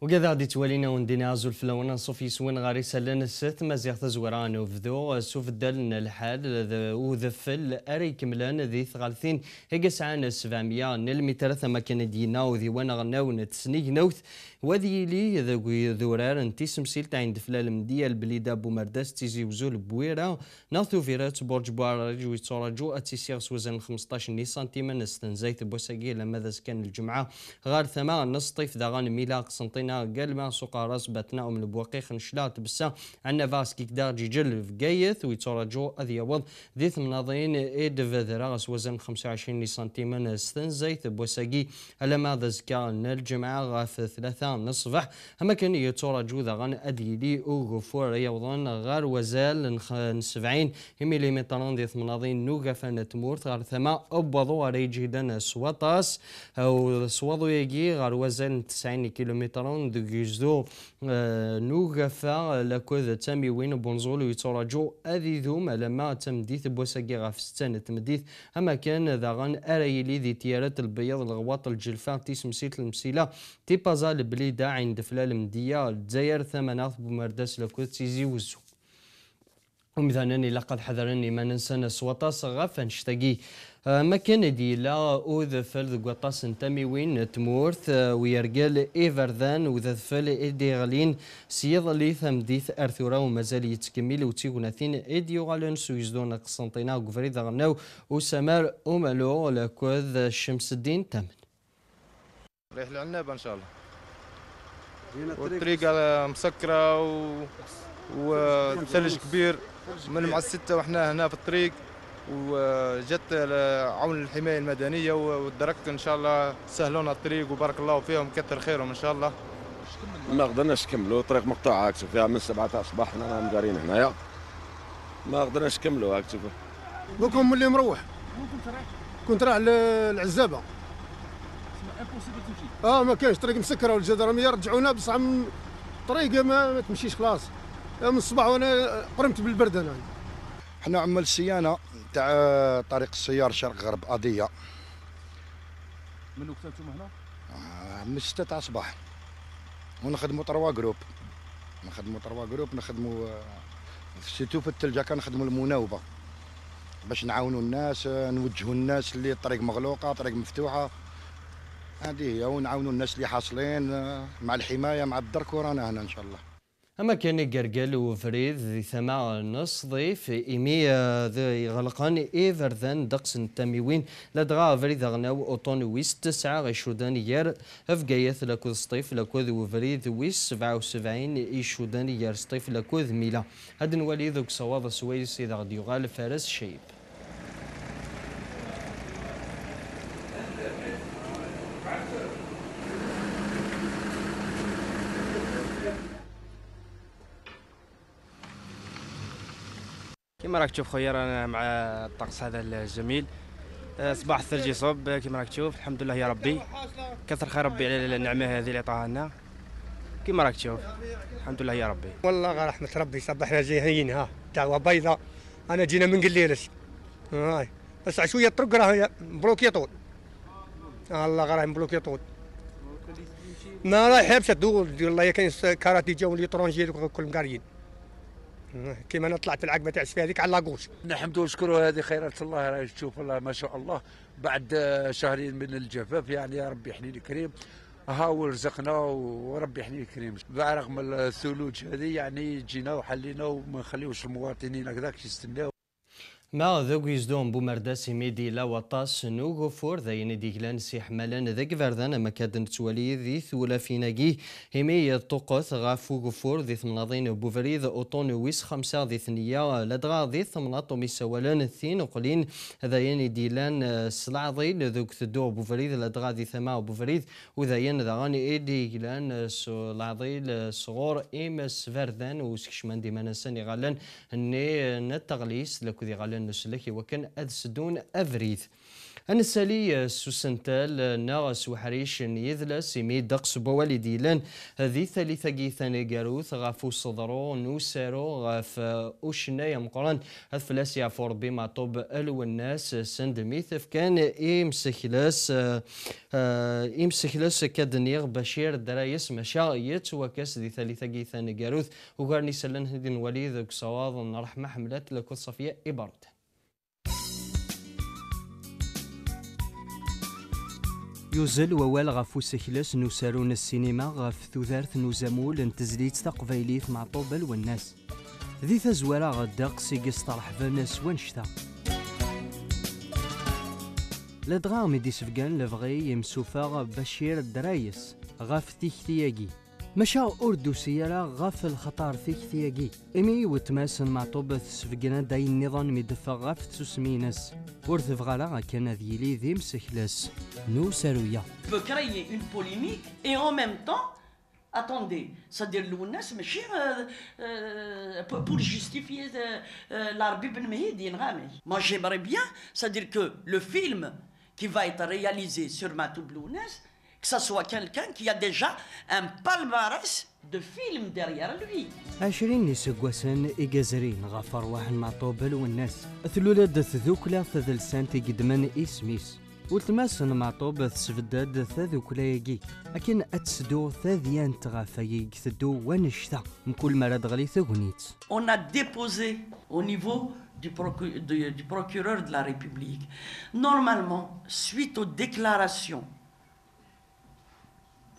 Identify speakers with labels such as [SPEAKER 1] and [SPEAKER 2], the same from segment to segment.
[SPEAKER 1] وكذا غادي توالينا وندينا عزو الفلونا صوفي سوين غاري سلان الست مازيغ تزوران وفدو سوف دلنا الحال وذفل اري كملان ذي ثغالثين هيك سعان 700 نلمي ثلاثة ما كان دينا وذي وانا غناو تسنيق نوث وذي لي ذوي ذورار انتي سمسيل تاين دفلال مدية البليدة بو مرداس تيزي وزول بويرا ناثو فيرات برج بوارج ويتوراجو سيغ سوزن 15 نيسان تيمان استنزايت بوساقي لما ذا كان الجمعة غار ثمان نصطيف ذا غان ميلاق قسنطين عنا ما سوق راس بتنا من البواقيخ نشلات بسا عنا فاسكي كدار جيجل في قيث اذي وض ذيث مناضين ايد فذراس وزن 25 سنتيمن زيت بوساقي على ما ماذا زكا الجمعة غاف ثلاثة نصفح هما أما كان يتورجو ذا غن أديلي غفور يوضن غار وزال سبعين مليمتر طراندي ثمناضين نوغفان تمورت غار ثما أبوضو غار دان سواطاس أو سواضو يجي غار وزال 90 كيلومتر يتراجعون دو يجزو لا لكوذ تامي وين بونزول يتراجعو ما لما تمديث بوساقي غاف ستانة تمديث أما كان ذاغان أرايلي ذي تيارات البيض الغواط الجلفان تيسمسيت المسيلة تي بازا البليدة عند فلال مديا الجزائر ثمانات لا لكوذ تيزي وزو ومذانني لقد حذرني آه، ما ننسى سوطاس غاف نشتاقي ما كندي لا اوذ فل قطاس نتمي وين تمورث آه، ويرقل ايفردان فل ايدي غلين سيض لي ديث ارثورا ومازال يتكمل ثين ايدي غالون سويزدون قسنطينة وقفريد غناو وسمار اومالو لكوذ شمس الدين تامن ريح عنابة ان شاء الله والطريق مسكرة و وثلج كبير من مع الستة وإحنا هنا في الطريق وجت عون الحمايه المدنيه والدركت ان شاء الله سهلونا الطريق وبارك الله فيهم كثر خيرهم ان شاء الله ما قدرناش نكملوا الطريق مقطوع هاك فيها من تاع الصباح حنا مدارين هنايا ما قدرناش نكملوا هاك شوف بكم ملي مروح كنت رايح للعزابه اه ما كاينش طريق مسكره والجدرميه رجعونا بصح طريق ما تمشيش خلاص من الصباح وانا قرمت بالبرد انا حنا عمال الصيانه تاع طريق السيار شرق غرب قضيه من وقت انتم هنا؟ آه، من 6 تاع الصباح ونخدموا تروا جروب نخدموا تروا جروب نخدموا آه، سيتو في الثلجه كنخدموا المناوبه باش نعاونوا الناس آه، نوجهوا الناس اللي الطريق مغلوقه طريق مفتوحه هذه هي ونعاونوا الناس اللي حاصلين مع الحمايه مع الدرك ورانا هنا ان شاء الله أما كان جرجل وفريد ذي ثماع نص ضيف إيمي ذي غلقان إيفر ذن دقس التميوين لدغا فريد غناو أوطون ويس تسعة غيشودان يار أفقايث لكوذ سطيف لكوذ وفريد ويس سبعة وسبعين إيشودان يار سطيف لكوذ ميلا هاد نوالي ذوك صواد سويس إذا غد يغال فارس شيب Thank you. كما راك تشوف خويا رانا مع الطقس هذا الجميل آه، صباح الثلج يصب آه، كما راك تشوف الحمد لله يا ربي كثر خير ربي على النعمه هذه اللي عطاها لنا كما راك تشوف الحمد لله يا ربي والله غير رحمه ربي صبحنا جايين ها دعوه بيضاء انا جينا من قليلس هاي بس شويه الطرق راه مبروكي طول الله غير راهي مبروكي طول ما راهي حابسه تدور والله كاين كاراتي جاو ليترونجي كل مقاريين كيما انا طلعت العقبه تاع السفيه هذيك على لاغوش نحمد ونشكروا هذه خيرات الله راهي تشوف الله ما شاء الله بعد شهرين من الجفاف يعني يا ربي يحني الكريم ها رزقنا وربي يحني الكريم رغم الثلوج هذه يعني جينا وحلينا وما نخليوش المواطنين هكذاك يستناو ما ذوق يزدوم بو مرداس ميدي لا وطاس نوغو فور ذاين غلان سي حمالان ذاك فردان اما كادن توالي ذي ثولا في فيناكي هيمي طقوث غافو غفور ذي ثمناضين بوفريد اوطون ويس خمسة ذي ثنية لدغا ذي ثمناط مي سوالان ثين وقلين ذاين لان سلعضي ذوك ثدو بوفريد لدغا ذي ثما بوفريد وذاين ذاغاني غلان سلعضي صغور ايمس فردان وسكشمان ديما نسان غالان ني نتغليس لكو ذي غالان نسلك وكان أذسدون أفريث سالي سوسنتال ناغس وحريش يذلا سيمي دقس بوالي ديلان هذه ثالثة جيثان جاروث غافو صدرو نوسارو غاف أوشنا يمقران هذ فلاس يعفور بما طوب ألو الناس سند ميثف كان إمسخلاس إمسخلاس آه، كدنيغ بشير درايس مشاغيت وكاس دي ثالثة جيثان جاروث وغارني سلان هدين وليد وكسواض نرحمة حملات لكل صفية إبرد يوزل ووال غف سخلس نسارون السينما غف ثوثارث نزمول انتزليت تقبيليت مع طوبل والناس ذي تزوالا غدق سيقس طرح فنس ونشتا لدغام ديسفقان لفغي يمسوفا بشير الدرايس غف تيكتياجي مشاو أردو سيالا غاف الخطر فيك ثياقي إمي وتماسن مع طوبة سفقنا داي النظام مدفع غاف تسوسمينس ورث فغالا كان ذيلي ذي مسكلس نو سرويا peut créer une polémique et en même temps Attendez, c'est-à-dire l'ONAS, mais pour justifier l'Arabie Ben Mehdi, moi j'aimerais bien, c'est-à-dire que le film qui va être réalisé sur Matoub l'ONAS, que ce soit quelqu'un qui a déjà un palmarès de film derrière lui. 20 سقوسن إجازرين غفر واحد مع طوبل والناس ثلولاد تذوكلا تذلسان تقدمن إسميس وتماسن مع طوب تسفداد تذوكلا يجي لكن أتسدو ثاذيان تغافيق تدو ونشتا من كل ما غلي ثغنيت On a déposé au niveau du, procu du procureur de la République. Normalement, suite aux déclarations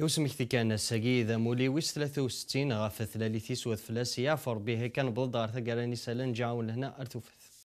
[SPEAKER 1] يوسمك ثي كان الساقي إذا مولي ويس 63 غاف ثلاثي سوى ثلاثي يعفر به كان بلدار ثقالاني سالان جاون لهنا أرثوفث